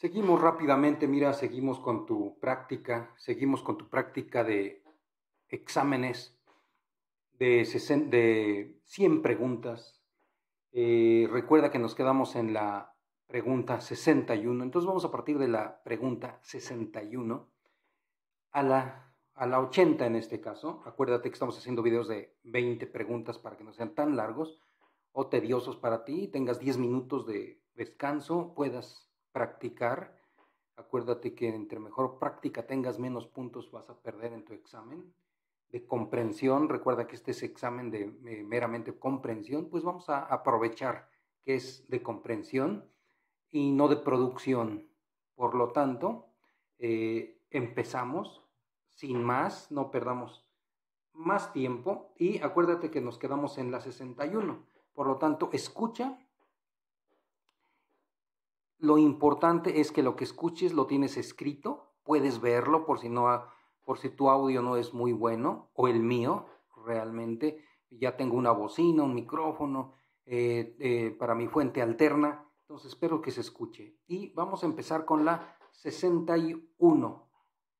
Seguimos rápidamente, mira, seguimos con tu práctica, seguimos con tu práctica de exámenes de, de 100 preguntas. Eh, recuerda que nos quedamos en la pregunta 61, entonces vamos a partir de la pregunta 61 a la, a la 80 en este caso. Acuérdate que estamos haciendo videos de 20 preguntas para que no sean tan largos o tediosos para ti, tengas 10 minutos de descanso, puedas practicar. Acuérdate que entre mejor práctica tengas, menos puntos vas a perder en tu examen de comprensión. Recuerda que este es examen de eh, meramente comprensión, pues vamos a aprovechar que es de comprensión y no de producción. Por lo tanto, eh, empezamos sin más, no perdamos más tiempo y acuérdate que nos quedamos en la 61. Por lo tanto, escucha lo importante es que lo que escuches lo tienes escrito, puedes verlo por si no por si tu audio no es muy bueno o el mío realmente ya tengo una bocina, un micrófono eh, eh, para mi fuente alterna, entonces espero que se escuche. Y vamos a empezar con la 61.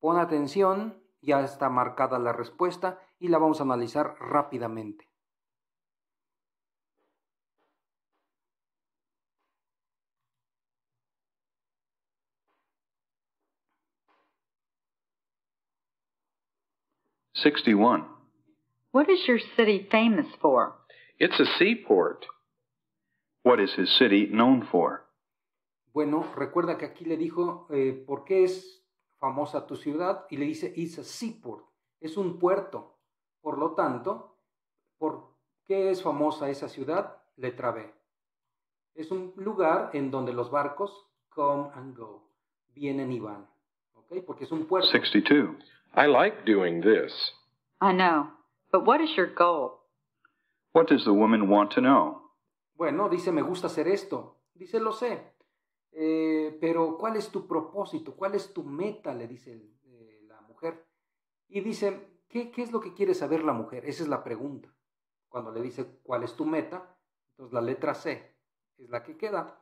Pon atención, ya está marcada la respuesta y la vamos a analizar rápidamente. 61. What is your city famous for? It's a seaport. What is his city known for? Bueno, recuerda que aquí le dijo eh, por qué es famosa tu ciudad y le dice it's a seaport, es un puerto. Por lo tanto, ¿por qué es famosa esa ciudad? Letra B. Es un lugar en donde los barcos come and go, vienen y van. 62. I like doing this. I know. But what is your goal? What does the woman want to know? Bueno, dice, me gusta hacer esto. Dice, lo sé. Eh, pero, ¿cuál es tu propósito? ¿Cuál es tu meta? Le dice eh, la mujer. Y dice, ¿qué, ¿qué es lo que quiere saber la mujer? Esa es la pregunta. Cuando le dice, ¿cuál es tu meta? Entonces, la letra C es la que queda.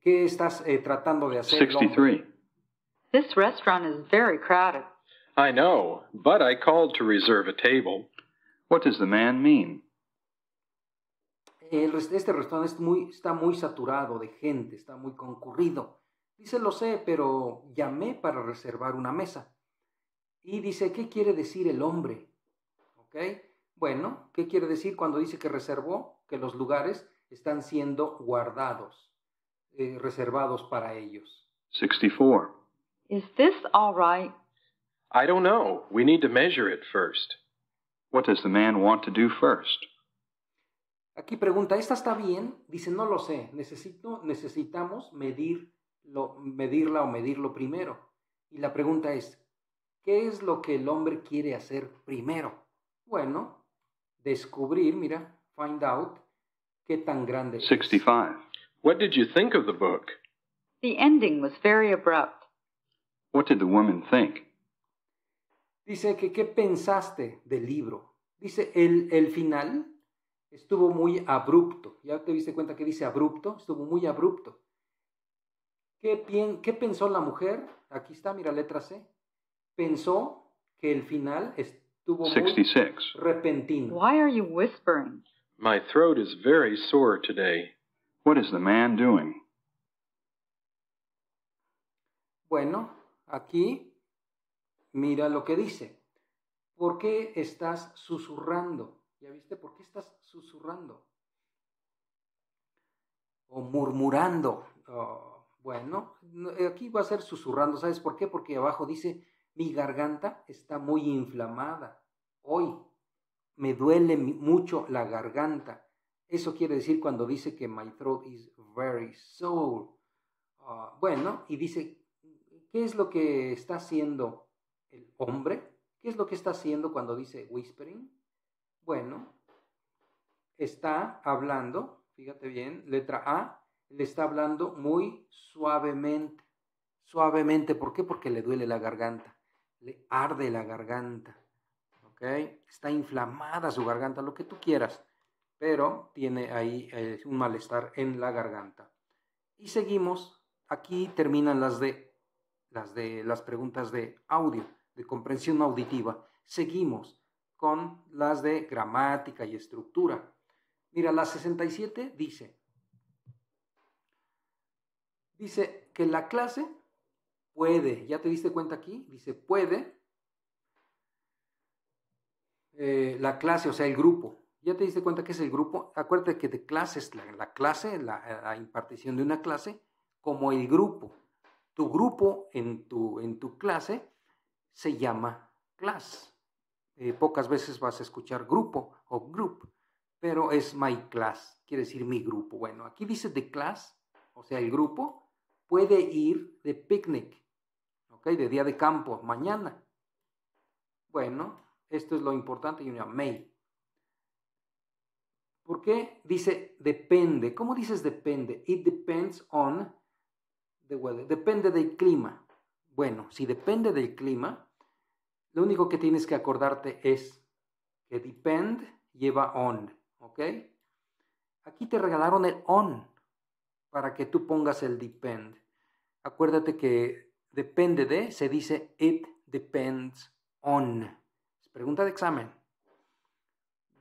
¿Qué estás eh, tratando de hacer? 63. This restaurant is very crowded. I know, but I called to reserve a table. What does the man mean? este restaurante muy, está muy saturado de gente, está muy concurrido. Dice, lo sé, pero llamé para reservar una mesa. Y dice, ¿qué quiere decir el hombre? ¿Ok? Bueno, ¿qué quiere decir cuando dice que reservó? Que los lugares están siendo guardados eh, reservados para ellos. 64. Is this all right? I don't know. We need to measure it first. What does the man want to do first? Aquí pregunta, ¿esta está bien? Dice, no lo sé. Necesito, necesitamos medirlo, medirla o medirlo primero. Y la pregunta es, ¿qué es lo que el hombre quiere hacer primero? Bueno, descubrir, mira, find out, qué tan grande es. 65. What did you think of the book? The ending was very abrupt. What did the woman think? Dice que qué pensaste del libro. Dice el, el final estuvo muy abrupto. Ya te diste cuenta que dice abrupto, estuvo muy abrupto. ¿Qué, ¿Qué pensó la mujer? Aquí está, mira, letra C. Pensó que el final estuvo 66. muy repentino. Why are you whispering? My throat is very sore today. What is the man doing? Bueno, aquí mira lo que dice. ¿Por qué estás susurrando? ¿Ya viste? ¿Por qué estás susurrando? O murmurando. Oh, bueno, eh, aquí va a ser susurrando. ¿Sabes por qué? Porque abajo dice, mi garganta está muy inflamada. Hoy me duele mucho la garganta. Eso quiere decir cuando dice que my throat is very sore. Ah, bueno, y dice, ¿qué es lo que está haciendo el hombre? ¿Qué es lo que está haciendo cuando dice whispering? Bueno, está hablando, fíjate bien, letra A, le está hablando muy suavemente. Suavemente, ¿por qué? Porque le duele la garganta, le arde la garganta, Está inflamada su garganta, lo que tú quieras pero tiene ahí eh, un malestar en la garganta. Y seguimos, aquí terminan las de las de las preguntas de audio, de comprensión auditiva. Seguimos con las de gramática y estructura. Mira, la 67 dice dice que la clase puede, ¿ya te diste cuenta aquí? Dice puede eh, la clase, o sea, el grupo, ya te diste cuenta que es el grupo, acuérdate que de clases, es la clase, la, impartición de una clase, como el grupo. Tu grupo en tu, en tu clase se llama class. Eh, pocas veces vas a escuchar grupo o group, pero es my class, quiere decir mi grupo. Bueno, aquí dice de class, o sea, el grupo puede ir de picnic, ¿ok? De día de campo, mañana. Bueno, esto es lo importante y una mail. ¿Por qué dice depende? ¿Cómo dices depende? It depends on the weather. Depende del clima. Bueno, si depende del clima, lo único que tienes que acordarte es que depend lleva on, ¿ok? Aquí te regalaron el on para que tú pongas el depend. Acuérdate que depende de se dice it depends on. pregunta de examen.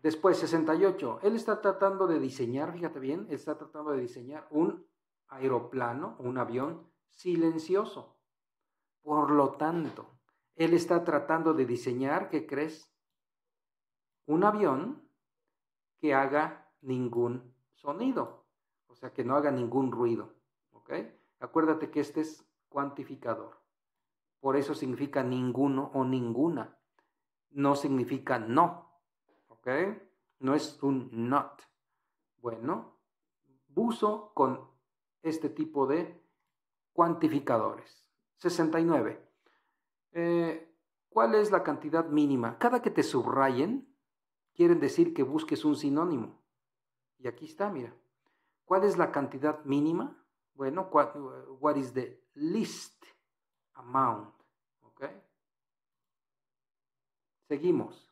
Después, 68. Él está tratando de diseñar, fíjate bien, está tratando de diseñar un aeroplano, un avión silencioso. Por lo tanto, él está tratando de diseñar, ¿qué crees? Un avión que haga ningún sonido, o sea, que no haga ningún ruido. ¿Ok? Acuérdate que este es cuantificador. Por eso significa ninguno o ninguna. No significa no. No es un not. Bueno, buso con este tipo de cuantificadores. 69. Eh, ¿Cuál es la cantidad mínima? Cada que te subrayen, quieren decir que busques un sinónimo. Y aquí está, mira. ¿Cuál es la cantidad mínima? Bueno, what, is the least amount? Seguimos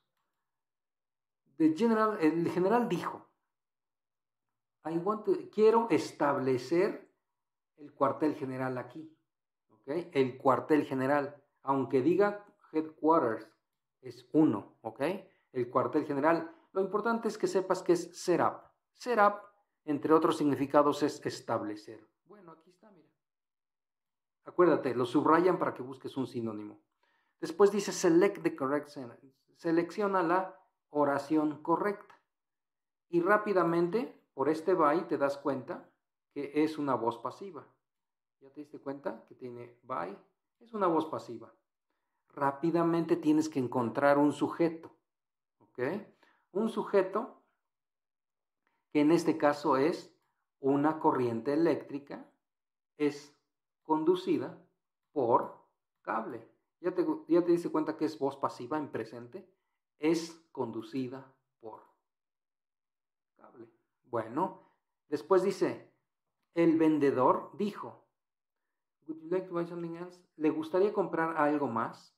the general, el general dijo, I want quiero establecer el cuartel general aquí. ¿okay? El cuartel general, aunque diga headquarters, es uno. ¿okay? El cuartel general, lo importante es que sepas que es up. setup. up, entre otros significados, es establecer. Bueno, aquí está, mira. Acuérdate, lo subrayan para que busques un sinónimo. Después dice select the correct sentence. Selecciona la oración correcta. Y rápidamente, por este by, te das cuenta que es una voz pasiva. ¿Ya te diste cuenta que tiene by? Es una voz pasiva. Rápidamente tienes que encontrar un sujeto. ¿Ok? Un sujeto que en este caso es una corriente eléctrica, es conducida por cable. ¿Ya te, ya te diste cuenta que es voz pasiva en presente? es conducida por cable. Bueno, después dice, el vendedor dijo, ¿Le gustaría comprar algo más?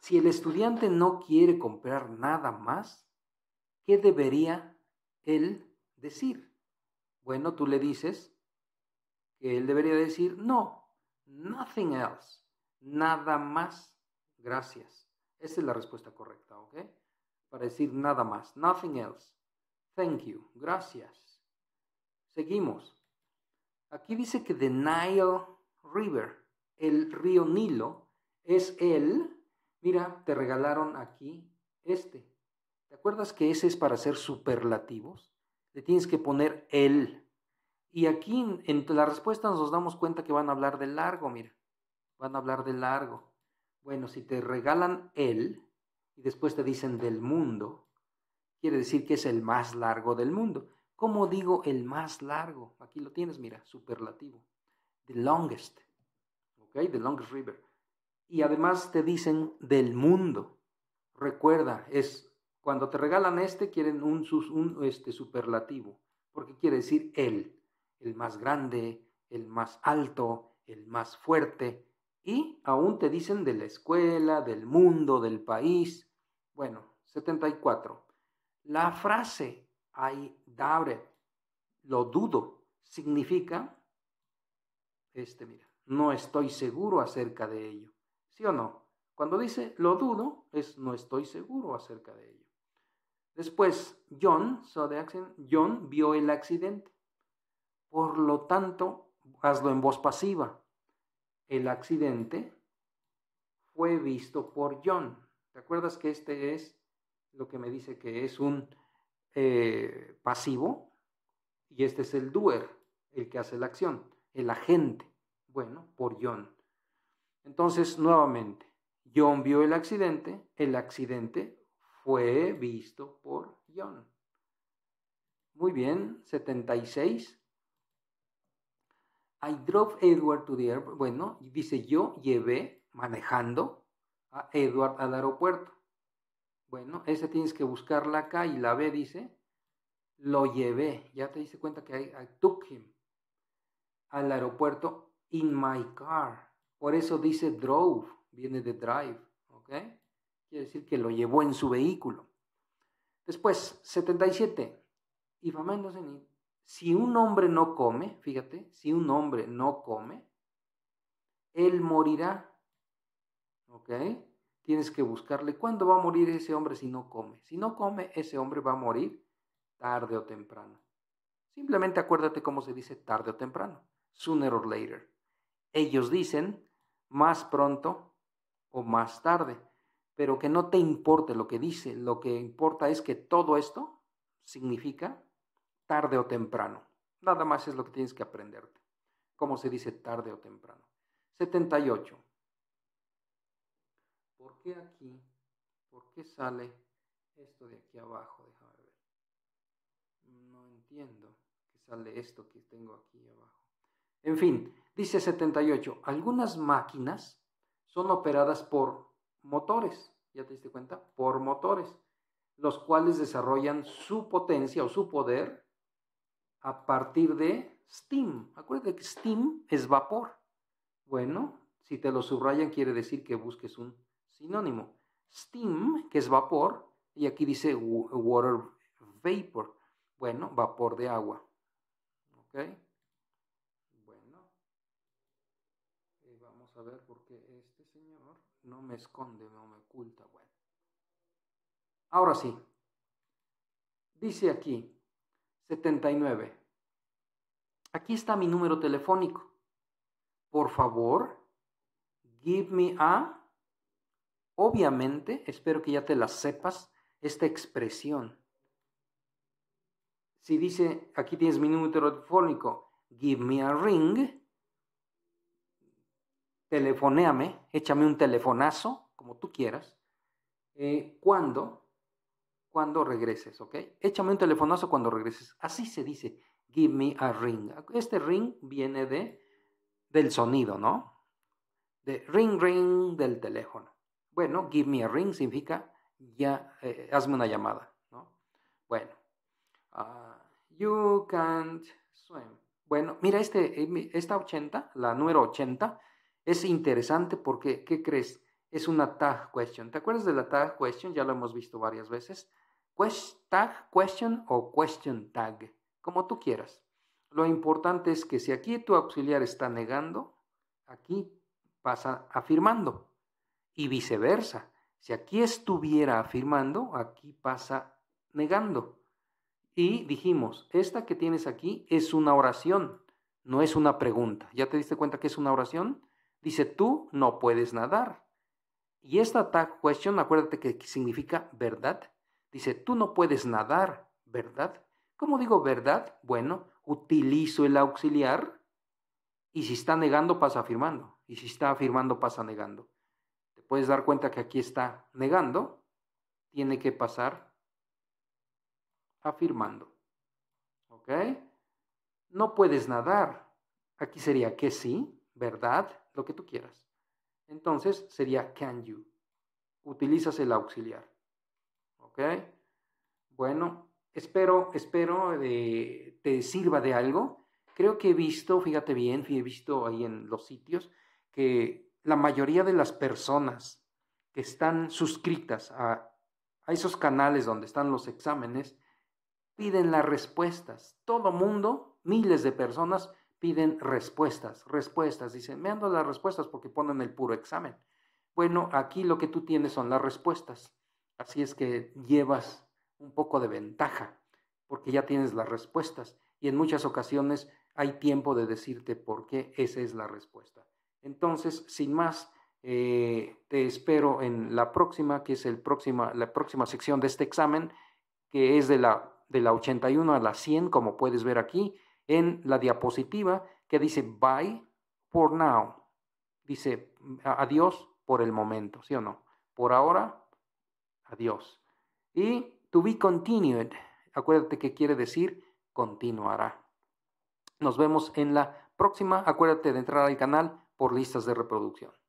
Si el estudiante no quiere comprar nada más, ¿qué debería él decir? Bueno, tú le dices que él debería decir, no, nothing else, nada más, gracias. Esa es la respuesta correcta, ¿ok? Para decir nada más, nothing else. Thank you, gracias. Seguimos. Aquí dice que the Nile River, el río Nilo, es el... Mira, te regalaron aquí este. ¿Te acuerdas que ese es para hacer superlativos? Le tienes que poner el. Y aquí en la respuesta nos damos cuenta que van a hablar de largo, mira. Van a hablar de largo. Bueno, si te regalan él y después te dicen del mundo, quiere decir que es el más largo del mundo. ¿Cómo digo el más largo? Aquí lo tienes, mira, superlativo. The longest. ¿Ok? The longest river. Y además te dicen del mundo. Recuerda, es cuando te regalan este, quieren un, este, superlativo, porque quiere decir él, el más grande, el más alto, el más fuerte, y aún te dicen de la escuela, del mundo, del país. Bueno, 74. La frase ay dabre, lo dudo, significa, este, mira, no estoy seguro acerca de ello. ¿Sí o no? Cuando dice lo dudo, es no estoy seguro acerca de ello. Después, John, so accident, John vio el accidente. Por lo tanto, hazlo en voz pasiva el accidente fue visto por John. ¿Te acuerdas que este es lo que me dice que es un eh, pasivo? Y este es el doer, el que hace la acción, el agente. Bueno, por John. Entonces, nuevamente, John vio el accidente, el accidente fue visto por John. Muy bien, 76. I drove Edward to the airport. Bueno, dice yo llevé manejando a Edward al aeropuerto. Bueno, esa tienes que buscarla acá y la B dice lo llevé. Ya te diste cuenta que I, took him al aeropuerto in my car. Por eso dice drove, viene de drive, ¿ok? Quiere decir que lo llevó en su vehículo. Después, 77. If a en si un hombre no come, fíjate, si un hombre no come, él morirá. ¿Ok? Tienes que buscarle cuándo va a morir ese hombre si no come. Si no come, ese hombre va a morir tarde o temprano. Simplemente acuérdate cómo se dice tarde o temprano. Sooner or later. Ellos dicen más pronto o más tarde. Pero que no te importe lo que dice. Lo que importa es que todo esto significa tarde o temprano. Nada más es lo que tienes que aprenderte. Cómo se dice tarde o temprano? 78. ¿Por qué aquí? ¿Por qué sale esto de aquí abajo? Déjame ver. No entiendo que sale esto que tengo aquí abajo. En fin, dice 78. Algunas máquinas son operadas por motores. ¿Ya te diste cuenta? Por motores, los cuales desarrollan su potencia o su poder a partir de steam. Acuérdate que steam es vapor. Bueno, si te lo subrayan quiere decir que busques un sinónimo. Steam, que es vapor, y aquí dice water vapor. Bueno, vapor de agua. ¿Ok? Bueno. Eh, vamos a ver qué este señor no me esconde, no me oculta. Bueno. Ahora sí. Dice aquí, 79. Aquí está mi número telefónico. Por favor, give me a... Obviamente, espero que ya te la sepas, esta expresión. Si dice, aquí tienes mi número telefónico, give me a ring, telefonéame, échame un telefonazo, como tú quieras. Eh, ¿Cuándo? cuando regreses, ¿ok? Échame un telefonazo cuando regreses. Así se dice, give me a ring. Este ring viene de, del sonido, ¿no? De ring, ring del teléfono. Bueno, give me a ring significa ya, eh, hazme una llamada, ¿no? Bueno, ah, you can't swim. Bueno, mira, este, eh, esta 80, la número 80, es interesante porque, ¿qué crees? es una tag question. ¿Te acuerdas de la tag question? Ya lo hemos visto varias veces. tag question o question tag, como tú quieras. Lo importante es que si aquí tu auxiliar está negando, aquí pasa afirmando y viceversa. Si aquí estuviera afirmando, aquí pasa negando. Y dijimos, esta que tienes aquí es una oración, no es una pregunta. ¿Ya te diste cuenta que es una oración? Dice, tú no puedes nadar. Y esta tag question, acuérdate que significa verdad. Dice, tú no puedes nadar, ¿verdad? ¿Cómo digo verdad? Bueno, utilizo el auxiliar y si está negando pasa afirmando. Y si está afirmando pasa negando. Te puedes dar cuenta que aquí está negando, tiene que pasar afirmando. ¿Ok? No puedes nadar. Aquí sería que sí, ¿verdad? Lo que tú quieras entonces sería can you. Utilizas el auxiliar. ¿Ok? Bueno, espero, espero eh, te sirva de algo. Creo que he visto, fíjate bien, he visto ahí en los sitios que la mayoría de las personas que están suscritas a, a esos canales donde están los exámenes piden las respuestas. Todo mundo, miles de personas, piden respuestas, respuestas. Dicen, me ando las respuestas porque ponen el puro examen. Bueno, aquí lo que tú tienes son las respuestas. Así es que llevas un poco de ventaja porque ya tienes las respuestas y en muchas ocasiones hay tiempo de decirte por qué esa es la respuesta. Entonces, sin más, eh, te espero en la próxima, que es el próxima, la próxima sección de este examen, que es de la, de la 81 a la 100, como puedes ver aquí en la diapositiva que dice bye for now. Dice mm, adiós por el momento, ¿sí o no? Por ahora, adiós. Y to be continued, acuérdate que quiere decir continuará. Nos vemos en la próxima. Acuérdate de entrar al canal por listas de reproducción.